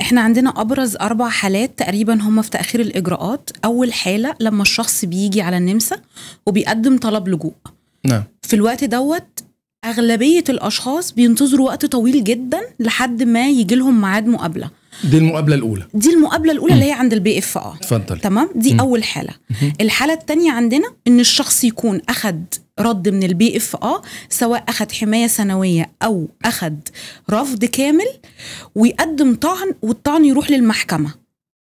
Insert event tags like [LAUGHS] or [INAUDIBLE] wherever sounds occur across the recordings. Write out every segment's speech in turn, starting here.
احنا عندنا ابرز اربع حالات تقريبا هم في تاخير الاجراءات اول حاله لما الشخص بيجي على النمسا وبيقدم طلب لجوء نعم في الوقت دوت اغلبيه الاشخاص بينتظروا وقت طويل جدا لحد ما يجي لهم ميعاد مقابله دي المقابله الاولى دي المقابله الاولى اللي هي عند البي اف اه تمام دي م. اول حاله الحاله الثانيه عندنا ان الشخص يكون اخد رد من البي اف اه سواء اخد حمايه سنويه او اخد رفض كامل ويقدم طعن والطعن يروح للمحكمه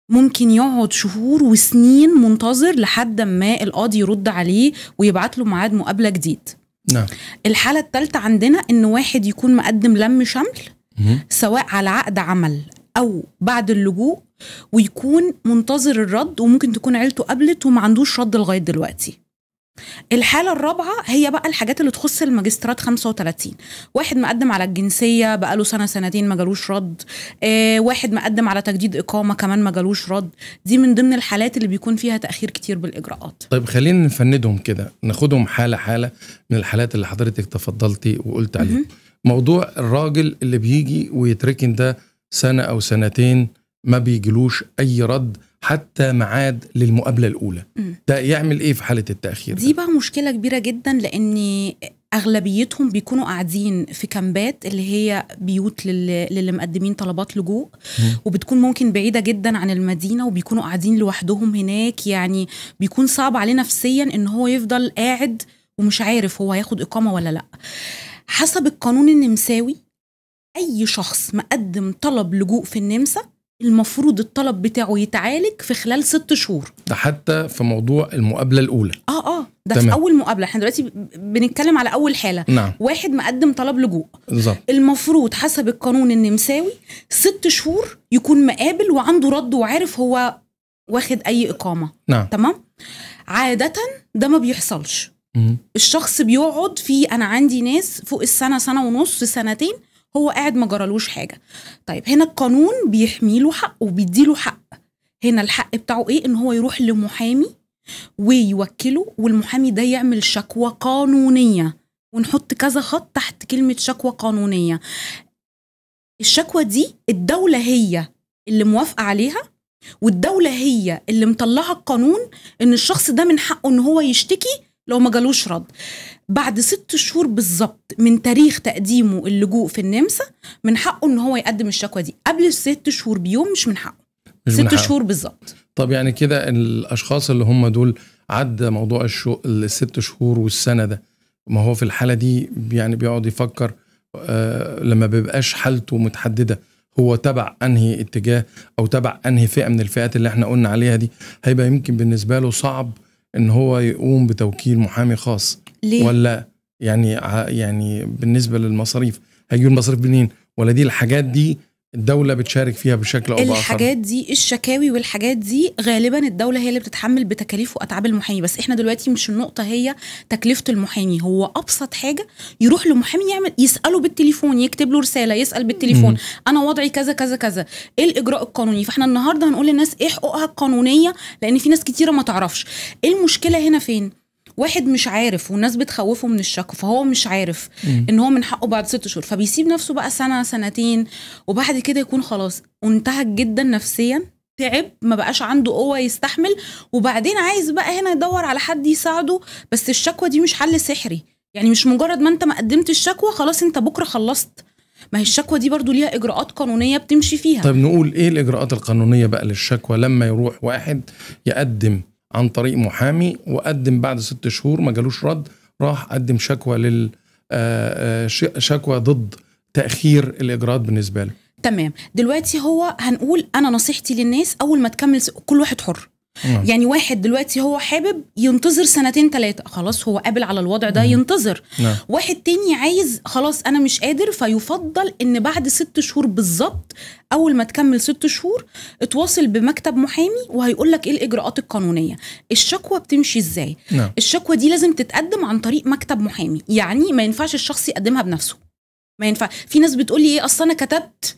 ممكن يقعد شهور وسنين منتظر لحد ما القاضي يرد عليه ويبعت له ميعاد مقابله جديد نعم الحاله الثالثه عندنا ان واحد يكون مقدم لم شمل سواء على عقد عمل او بعد اللجوء ويكون منتظر الرد وممكن تكون عيلته قبلت وما عندوش رد لغايه دلوقتي الحالة الرابعة هي بقى الحاجات اللي تخص الماجسترات 35 واحد مقدم على الجنسية بقاله سنة سنتين ما جالوش رد آه واحد مقدم على تجديد إقامة كمان ما جالوش رد دي من ضمن الحالات اللي بيكون فيها تأخير كتير بالإجراءات طيب خلينا نفندهم كده ناخدهم حالة حالة من الحالات اللي حضرتك تفضلتي وقلت عليها موضوع الراجل اللي بيجي ويتركن ده سنة أو سنتين ما بيجيلوش أي رد حتى معاد للمقابله الاولى م. ده يعمل ايه في حاله التاخير دي بقى مشكله كبيره جدا لان اغلبيتهم بيكونوا قاعدين في كامبات اللي هي بيوت للي, مقدمين طلبات لجوء م. وبتكون ممكن بعيده جدا عن المدينه وبيكونوا قاعدين لوحدهم هناك يعني بيكون صعب عليه نفسيا ان هو يفضل قاعد ومش عارف هو هياخد اقامه ولا لا حسب القانون النمساوي اي شخص مقدم طلب لجوء في النمسا المفروض الطلب بتاعه يتعالج في خلال ست شهور ده حتى في موضوع المقابله الاولى اه اه ده تمام. في اول مقابله احنا دلوقتي بنتكلم على اول حاله نعم. واحد مقدم طلب لجوء بالظبط المفروض حسب القانون النمساوي ست شهور يكون مقابل وعنده رد وعارف هو واخد اي اقامه نعم. تمام عاده ده ما بيحصلش مم. الشخص بيقعد في انا عندي ناس فوق السنه سنه ونص سنتين هو قاعد ما جرالوش حاجه طيب هنا القانون بيحمي له حقه وبيدي له حق هنا الحق بتاعه ايه ان هو يروح لمحامي ويوكله والمحامي ده يعمل شكوى قانونيه ونحط كذا خط تحت كلمه شكوى قانونيه الشكوى دي الدوله هي اللي موافقه عليها والدوله هي اللي مطلعه القانون ان الشخص ده من حقه ان هو يشتكي لو ما جالوش رد بعد ست شهور بالظبط من تاريخ تقديمه اللجوء في النمسا من حقه ان هو يقدم الشكوى دي قبل الست شهور بيوم مش من حقه مش ست من حقه. شهور بالظبط طب يعني كده الاشخاص اللي هم دول عدى موضوع الشو الست شهور والسنه ده ما هو في الحاله دي يعني بيقعد يفكر آه لما بيبقاش حالته متحدده هو تبع انهي اتجاه او تبع انهي فئه من الفئات اللي احنا قلنا عليها دي هيبقى يمكن بالنسبه له صعب ان هو يقوم بتوكيل محامي خاص ليه؟ ولا يعني يعني بالنسبه للمصاريف هيجيب المصاريف منين ولا دي الحاجات دي الدوله بتشارك فيها بشكل او باخر الحاجات دي الشكاوي والحاجات دي غالبا الدوله هي اللي بتتحمل بتكاليف واتعاب المحامي بس احنا دلوقتي مش النقطه هي تكلفه المحامي هو ابسط حاجه يروح لمحامي يعمل يساله بالتليفون يكتب له رساله يسال بالتليفون انا وضعي كذا كذا كذا ايه الاجراء القانوني فاحنا النهارده هنقول للناس ايه حقوقها القانونيه لان في ناس كتيره ما تعرفش ايه المشكله هنا فين واحد مش عارف والناس بتخوفه من الشك فهو مش عارف مم. ان هو من حقه بعد ست شهور فبيسيب نفسه بقى سنه سنتين وبعد كده يكون خلاص انتهك جدا نفسيا تعب ما بقاش عنده قوه يستحمل وبعدين عايز بقى هنا يدور على حد يساعده بس الشكوى دي مش حل سحري يعني مش مجرد ما انت ما قدمت الشكوى خلاص انت بكره خلصت ما هي الشكوى دي برضو ليها اجراءات قانونيه بتمشي فيها طب نقول ايه الاجراءات القانونيه بقى للشكوى لما يروح واحد يقدم عن طريق محامي وقدم بعد ست شهور ما جالوش رد راح قدم شكوى لل آه، آه، شكوى ضد تاخير الاجراءات بالنسبه له تمام دلوقتي هو هنقول انا نصيحتي للناس اول ما تكمل كل واحد حر يعني واحد دلوقتي هو حابب ينتظر سنتين ثلاثه خلاص هو قابل على الوضع ده ينتظر نعم. واحد تاني عايز خلاص انا مش قادر فيفضل ان بعد ست شهور بالظبط اول ما تكمل ست شهور اتواصل بمكتب محامي وهيقول لك ايه الاجراءات القانونيه الشكوى بتمشي ازاي نعم. الشكوى دي لازم تتقدم عن طريق مكتب محامي يعني ما ينفعش الشخص يقدمها بنفسه ما ينفع في ناس بتقول لي ايه اصل انا كتبت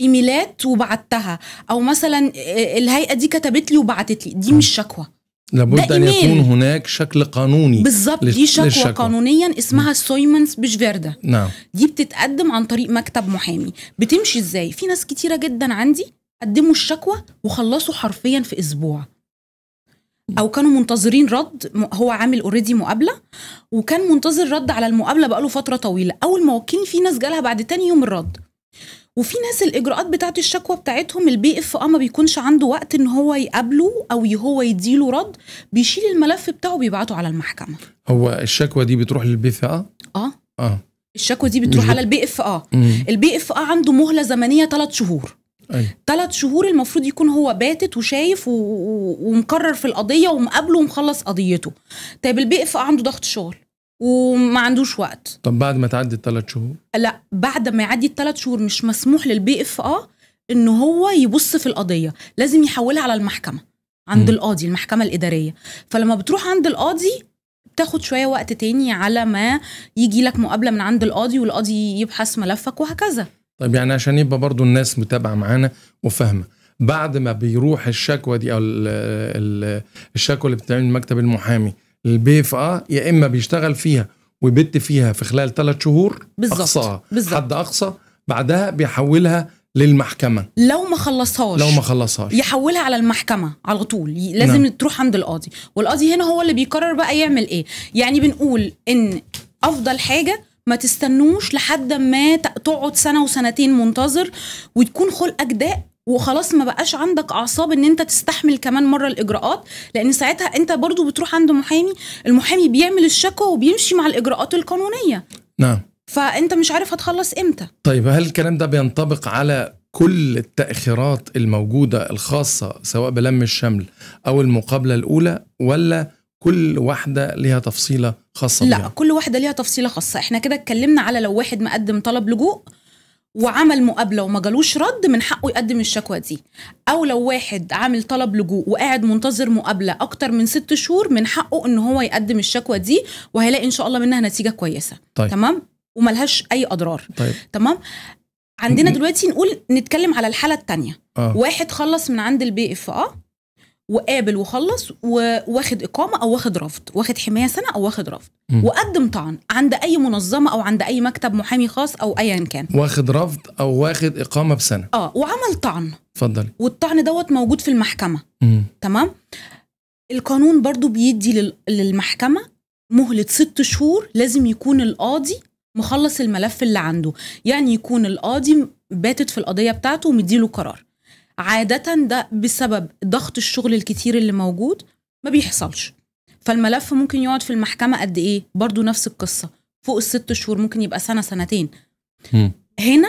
ايميلات وبعتها او مثلا آه، الهيئه دي كتبت لي وبعتت لي دي مش شكوى لابد ان يكون هناك شكل قانوني بالظبط دي شكوى للشكوى. قانونيا اسمها سويمنس فيردا نعم دي بتتقدم عن طريق مكتب محامي بتمشي ازاي في ناس كتيره جدا عندي قدموا الشكوى وخلصوا حرفيا في اسبوع او كانوا منتظرين رد هو عامل اوريدي مقابله وكان منتظر رد على المقابله بقاله فتره طويله اول ما وكلني في ناس جالها بعد تاني يوم الرد وفي ناس الاجراءات بتاعت الشكوى بتاعتهم البي اف اه ما بيكونش عنده وقت ان هو يقابله او هو يديله رد بيشيل الملف بتاعه وبيبعته على المحكمه هو الشكوى دي بتروح للبي اف اه اه اه الشكوى دي بتروح على البي اف اه البي اف اه عنده مهله زمنيه ثلاث شهور ثلاث أيوه. شهور المفروض يكون هو باتت وشايف و... ومقرر في القضيه ومقابله ومخلص قضيته طيب البي اف اه عنده ضغط شغل وما عندوش وقت طب بعد ما تعدي الثلاث شهور لا بعد ما يعدي الثلاث شهور مش مسموح للبي اف اه ان هو يبص في القضيه لازم يحولها على المحكمه عند م. القاضي المحكمه الاداريه فلما بتروح عند القاضي بتاخد شويه وقت تاني على ما يجي لك مقابله من عند القاضي والقاضي يبحث ملفك وهكذا طيب يعني عشان يبقى برضو الناس متابعه معانا وفاهمه بعد ما بيروح الشكوى دي او الشكوى اللي بتتعمل من مكتب المحامي البيفقه يا اما بيشتغل فيها ويبت فيها في خلال ثلاث شهور بالظبط بالظبط حد اقصى بعدها بيحولها للمحكمة لو ما خلصهاش لو ما خلصهاش يحولها على المحكمة على طول لازم نعم. تروح عند القاضي والقاضي هنا هو اللي بيقرر بقى يعمل ايه يعني بنقول ان افضل حاجة ما تستنوش لحد ما تقعد سنة وسنتين منتظر وتكون خلقك داق وخلاص ما بقاش عندك اعصاب ان انت تستحمل كمان مره الاجراءات لان ساعتها انت برضو بتروح عند محامي المحامي بيعمل الشكوى وبيمشي مع الاجراءات القانونيه نعم فانت مش عارف هتخلص امتى طيب هل الكلام ده بينطبق على كل التاخيرات الموجوده الخاصه سواء بلم الشمل او المقابله الاولى ولا كل واحدة ليها تفصيلة خاصة لا بيها. كل واحدة ليها تفصيلة خاصة احنا كده اتكلمنا على لو واحد مقدم طلب لجوء وعمل مقابله وما جالوش رد من حقه يقدم الشكوى دي او لو واحد عامل طلب لجوء وقاعد منتظر مقابله اكتر من ست شهور من حقه ان هو يقدم الشكوى دي وهيلاقي ان شاء الله منها نتيجه كويسه طيب. تمام وملهاش اي اضرار طيب. تمام عندنا دلوقتي نقول نتكلم على الحاله التانية آه. واحد خلص من عند البي اف اه وقابل وخلص وواخد اقامه او واخد رفض واخد حمايه سنه او واخد رفض م. وقدم طعن عند اي منظمه او عند اي مكتب محامي خاص او ايا كان واخد رفض او واخد اقامه بسنه اه وعمل طعن اتفضلي والطعن دوت موجود في المحكمه م. تمام القانون برضو بيدي للمحكمه مهله ست شهور لازم يكون القاضي مخلص الملف اللي عنده يعني يكون القاضي باتت في القضيه بتاعته ومديله قرار عادة ده بسبب ضغط الشغل الكتير اللي موجود ما بيحصلش فالملف ممكن يقعد في المحكمة قد إيه برضو نفس القصة فوق الست شهور ممكن يبقى سنة سنتين م. هنا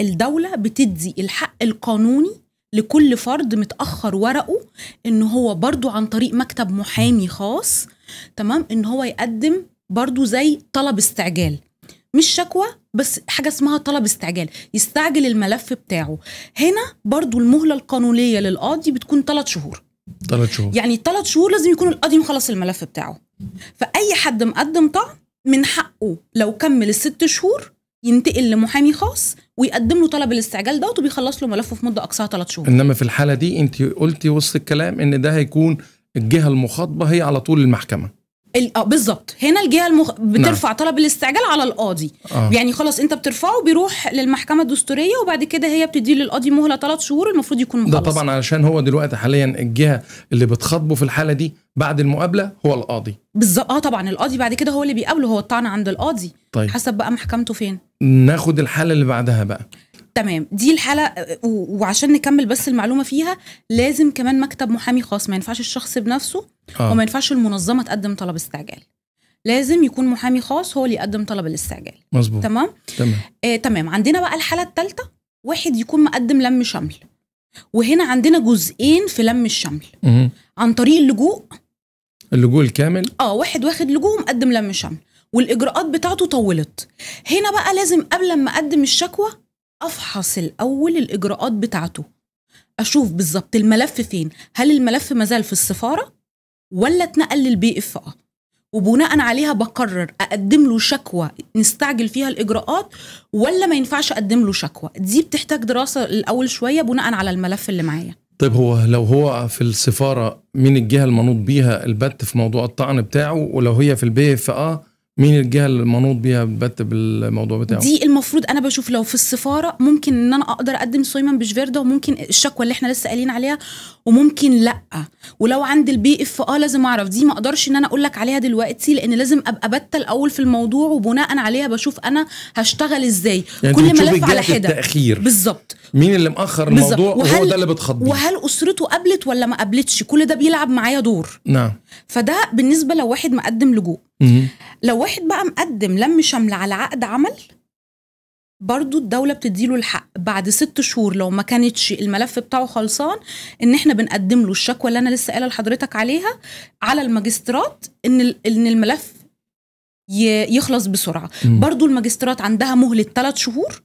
الدولة بتدي الحق القانوني لكل فرد متأخر ورقه إن هو برضو عن طريق مكتب محامي خاص تمام إن هو يقدم برضو زي طلب استعجال مش شكوى بس حاجة اسمها طلب استعجال يستعجل الملف بتاعه هنا برضو المهلة القانونية للقاضي بتكون ثلاث شهور ثلاث شهور يعني ثلاث شهور لازم يكون القاضي مخلص الملف بتاعه فأي حد مقدم طعن من حقه لو كمل الست شهور ينتقل لمحامي خاص ويقدم له طلب الاستعجال دوت وبيخلص له ملفه في مده اقصاها ثلاث شهور انما في الحاله دي انت قلتي وسط الكلام ان ده هيكون الجهه المخاطبه هي على طول المحكمه آه، بالظبط هنا الجهه المخ... بترفع نعم. طلب الاستعجال على القاضي آه. يعني خلاص انت بترفعه بيروح للمحكمه الدستوريه وبعد كده هي بتدي للقاضي مهله ثلاث شهور المفروض يكون مخلص ده طبعا علشان هو دلوقتي حاليا الجهه اللي بتخاطبه في الحاله دي بعد المقابله هو القاضي بالظبط اه طبعا القاضي بعد كده هو اللي بيقابله هو الطعن عند القاضي طيب. حسب بقى محكمته فين ناخد الحاله اللي بعدها بقى تمام دي الحاله أه، وعشان نكمل بس المعلومه فيها لازم كمان مكتب محامي خاص ما ينفعش الشخص بنفسه آه. وما ينفعش المنظمه تقدم طلب استعجال لازم يكون محامي خاص هو اللي يقدم طلب الاستعجال مظبوط تمام تمام آه تمام عندنا بقى الحاله الثالثه واحد يكون مقدم لم شمل وهنا عندنا جزئين في لم الشمل مم. عن طريق اللجوء اللجوء الكامل اه واحد واخد لجوء ومقدم لم شمل والاجراءات بتاعته طولت هنا بقى لازم قبل ما اقدم الشكوى افحص الاول الاجراءات بتاعته اشوف بالظبط الملف فين هل الملف مازال في السفاره ولا اتنقل للبي اف اه وبناء عليها بقرر اقدم له شكوى نستعجل فيها الاجراءات ولا ما ينفعش اقدم له شكوى دي بتحتاج دراسه الاول شويه بناء على الملف اللي معايا طيب هو لو هو في السفاره من الجهه المنوط بيها البت في موضوع الطعن بتاعه ولو هي في البي اف اه مين الجهه اللي المنوط بيها بت بالموضوع بتاعه دي المفروض انا بشوف لو في السفاره ممكن ان انا اقدر اقدم سويمان بشفيردا وممكن الشكوى اللي احنا لسه قايلين عليها وممكن لا ولو عند البي اف اه لازم اعرف دي ما اقدرش ان انا اقول لك عليها دلوقتي لان لازم ابقى بت الاول في الموضوع وبناء عليها بشوف انا هشتغل ازاي يعني كل ملف على حده بالظبط مين اللي مأخر الموضوع وهو ده اللي بتخضيه وهل اسرته قبلت ولا ما قبلتش كل ده بيلعب معايا دور نعم فده بالنسبه لو واحد مقدم لجوء لو واحد بقى مقدم لم شمل على عقد عمل برضو الدولة بتديله الحق بعد ست شهور لو ما كانتش الملف بتاعه خلصان ان احنا بنقدم له الشكوى اللي انا لسه قايله لحضرتك عليها على الماجسترات ان ان الملف يخلص بسرعة برضه الماجسترات عندها مهلة ثلاث شهور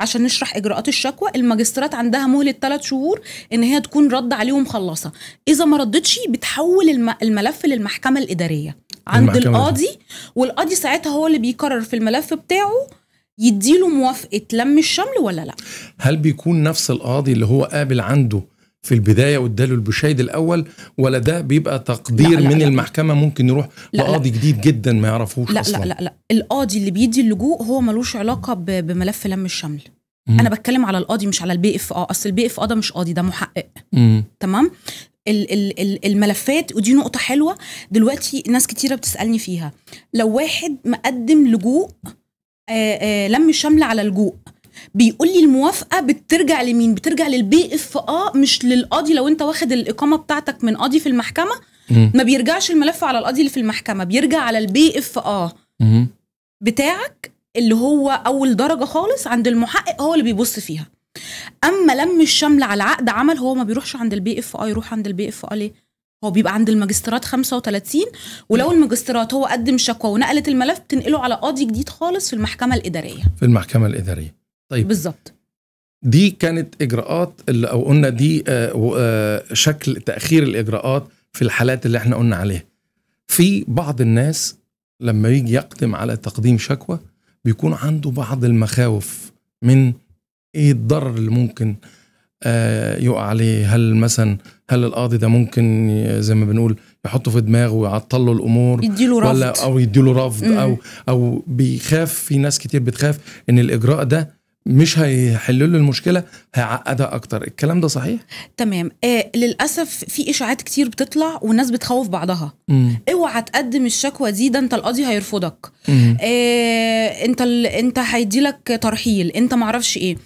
عشان نشرح اجراءات الشكوى الماجستيرات عندها مهله ثلاث شهور ان هي تكون رد عليهم خلصة اذا ما ردتش بتحول الملف للمحكمه الاداريه عند القاضي والقاضي ساعتها هو اللي بيقرر في الملف بتاعه يديله موافقه لم الشمل ولا لا هل بيكون نفس القاضي اللي هو قابل عنده في البدايه واداله البشايد الاول ولا ده بيبقى تقدير لا لا من لا المحكمه ممكن يروح لقاضي جديد جدا ما يعرفوش لا أصلاً. لا لا لا القاضي اللي بيدي اللجوء هو ملوش علاقه بملف لم الشمل مم. انا بتكلم على القاضي مش على البي اف اه اصل البي اف اه ده مش قاضي ده محقق تمام ال ال ال الملفات ودي نقطه حلوه دلوقتي ناس كتيره بتسالني فيها لو واحد مقدم لجوء آآ آه، آآ آه، لم الشمل على لجوء بيقول لي الموافقه بترجع لمين بترجع للبي اف اه مش للقاضي لو انت واخد الاقامه بتاعتك من قاضي في المحكمه ما بيرجعش الملف على القاضي اللي في المحكمه بيرجع على البي اف اه بتاعك اللي هو اول درجه خالص عند المحقق هو اللي بيبص فيها اما لم الشمل على عقد عمل هو ما بيروحش عند البي اف اه يروح عند البي اف اه ليه هو بيبقى عند الماجسترات 35 ولو الماجسترات هو قدم شكوى ونقلت الملف بتنقله على قاضي جديد خالص في المحكمه الاداريه في المحكمه الاداريه طيب بالظبط دي كانت اجراءات اللي او قلنا دي آه، آه، شكل تاخير الاجراءات في الحالات اللي احنا قلنا عليها في بعض الناس لما يجي يقدم على تقديم شكوى بيكون عنده بعض المخاوف من ايه الضرر اللي ممكن آه يقع عليه هل مثلا هل القاضي ده ممكن زي ما بنقول يحطه في دماغه ويعطل له الامور يديله رفض ولا او يديله رفض او او بيخاف في ناس كتير بتخاف ان الاجراء ده مش هيحلوا له المشكله هيعقدها اكتر الكلام ده صحيح تمام آه للاسف في اشاعات كتير بتطلع والناس بتخوف بعضها مم. اوعى تقدم الشكوى دي ده انت القاضي هيرفضك آه انت ال... انت هيدي لك ترحيل انت معرفش ايه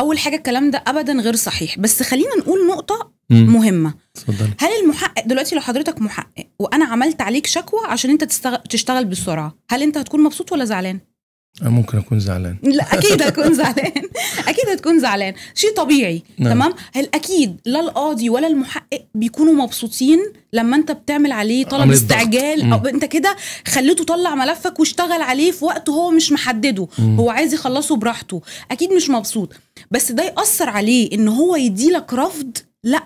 اول حاجه الكلام ده ابدا غير صحيح بس خلينا نقول نقطه مم. مهمه صدري. هل المحقق دلوقتي لو حضرتك محقق وانا عملت عليك شكوى عشان انت تستغ... تشتغل بسرعه هل انت هتكون مبسوط ولا زعلان ممكن اكون زعلان لا [LAUGHS] اكيد اكون زعلان اكيد هتكون زعلان شيء طبيعي نعم. تمام هل اكيد لا القاضي ولا المحقق بيكونوا مبسوطين لما انت بتعمل عليه طلب استعجال او انت كده خليته طلع ملفك واشتغل عليه في وقت هو مش محدده مم. هو عايز يخلصه براحته اكيد مش مبسوط بس ده ياثر عليه ان هو يديلك رفض لا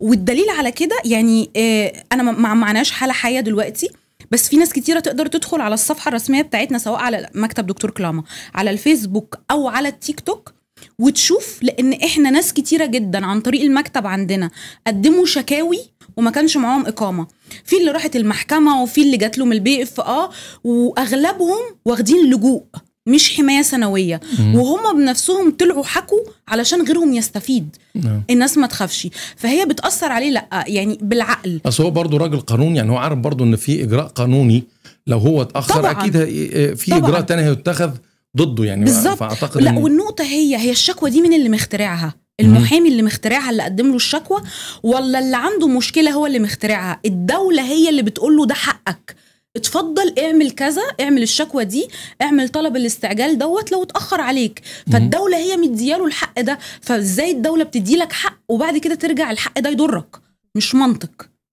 والدليل على كده يعني آه، انا ما معناش حاله حيه دلوقتي بس في ناس كتيره تقدر تدخل على الصفحه الرسميه بتاعتنا سواء على مكتب دكتور كلاما على الفيسبوك او على التيك توك وتشوف لان احنا ناس كتيره جدا عن طريق المكتب عندنا قدموا شكاوي وما كانش معاهم اقامه في اللي راحت المحكمه وفي اللي جات له من البي اف اه واغلبهم واخدين لجوء مش حمايه سنويه وهم بنفسهم طلعوا حكوا علشان غيرهم يستفيد نعم. الناس ما تخافش فهي بتاثر عليه لا يعني بالعقل اصل هو برضه راجل قانون يعني هو عارف برضه ان في اجراء قانوني لو هو اتاخر طبعاً. اكيد إيه، إيه، في اجراء تاني هيتخذ ضده يعني بالظبط فاعتقد لا إن... والنقطه هي هي الشكوى دي من اللي مخترعها المحامي اللي مخترعها اللي قدم له الشكوى ولا اللي عنده مشكله هو اللي مخترعها الدوله هي اللي بتقول له ده حقك اتفضل اعمل كذا اعمل الشكوى دي اعمل طلب الاستعجال دوت لو اتاخر عليك فالدوله هي مدياله الحق ده فازاي الدوله بتديلك حق وبعد كده ترجع الحق ده يضرك مش منطق